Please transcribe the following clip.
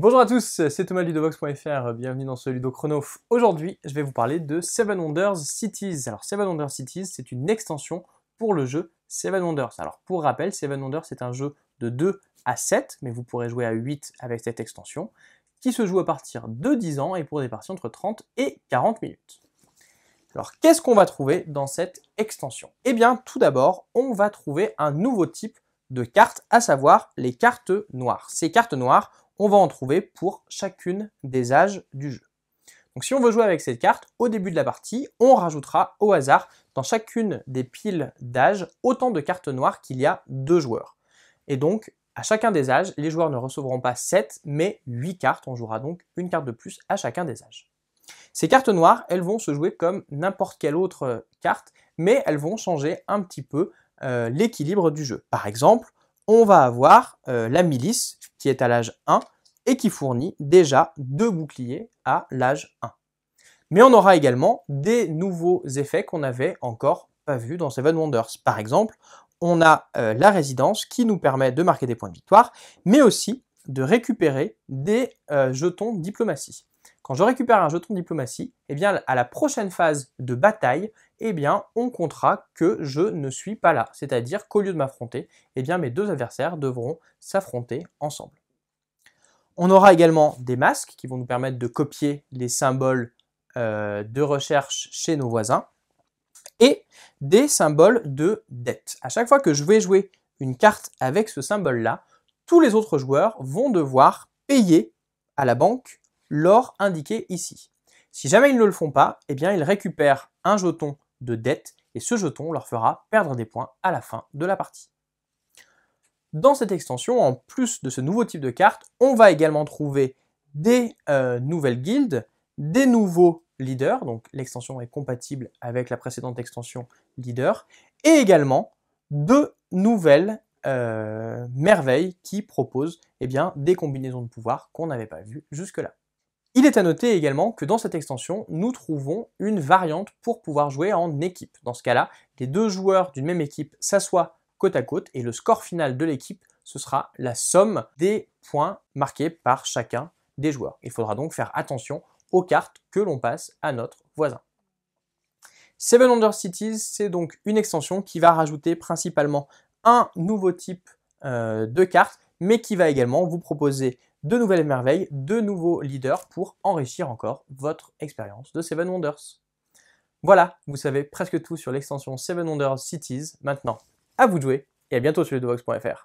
Bonjour à tous, c'est Thomas Ludovox.fr, bienvenue dans ce Ludo Chrono. Aujourd'hui, je vais vous parler de Seven Wonders Cities. Alors Seven Wonders Cities, c'est une extension pour le jeu Seven Wonders. Alors pour rappel, Seven Wonders c'est un jeu de 2 à 7, mais vous pourrez jouer à 8 avec cette extension, qui se joue à partir de 10 ans et pour des parties entre 30 et 40 minutes. Alors qu'est-ce qu'on va trouver dans cette extension Eh bien tout d'abord, on va trouver un nouveau type de cartes, à savoir les cartes noires. Ces cartes noires, on va en trouver pour chacune des âges du jeu. Donc si on veut jouer avec cette carte, au début de la partie, on rajoutera au hasard dans chacune des piles d'âge autant de cartes noires qu'il y a deux joueurs. Et donc, à chacun des âges, les joueurs ne recevront pas 7, mais 8 cartes. On jouera donc une carte de plus à chacun des âges. Ces cartes noires, elles vont se jouer comme n'importe quelle autre carte, mais elles vont changer un petit peu euh, l'équilibre du jeu. Par exemple, on va avoir euh, la milice qui est à l'âge 1 et qui fournit déjà deux boucliers à l'âge 1. Mais on aura également des nouveaux effets qu'on n'avait encore pas vus dans Seven Wonders. Par exemple, on a euh, la résidence qui nous permet de marquer des points de victoire, mais aussi de récupérer des euh, jetons diplomatie. Quand je récupère un jeton de diplomatie, eh bien, à la prochaine phase de bataille, eh bien, on comptera que je ne suis pas là. C'est-à-dire qu'au lieu de m'affronter, eh bien, mes deux adversaires devront s'affronter ensemble. On aura également des masques qui vont nous permettre de copier les symboles euh, de recherche chez nos voisins et des symboles de dette. À chaque fois que je vais jouer une carte avec ce symbole-là, tous les autres joueurs vont devoir payer à la banque l'or indiqué ici. Si jamais ils ne le font pas, eh bien ils récupèrent un jeton de dette et ce jeton leur fera perdre des points à la fin de la partie. Dans cette extension, en plus de ce nouveau type de carte, on va également trouver des euh, nouvelles guildes, des nouveaux leaders, donc l'extension est compatible avec la précédente extension leader, et également deux nouvelles euh, merveilles qui proposent eh bien, des combinaisons de pouvoir qu'on n'avait pas vues jusque-là. Il est à noter également que dans cette extension, nous trouvons une variante pour pouvoir jouer en équipe. Dans ce cas-là, les deux joueurs d'une même équipe s'assoient côte à côte et le score final de l'équipe, ce sera la somme des points marqués par chacun des joueurs. Il faudra donc faire attention aux cartes que l'on passe à notre voisin. Seven Under Cities, c'est donc une extension qui va rajouter principalement un nouveau type euh, de carte, mais qui va également vous proposer de nouvelles merveilles, de nouveaux leaders pour enrichir encore votre expérience de Seven Wonders. Voilà, vous savez presque tout sur l'extension Seven Wonders Cities. Maintenant, à vous de jouer et à bientôt sur ledovox.fr.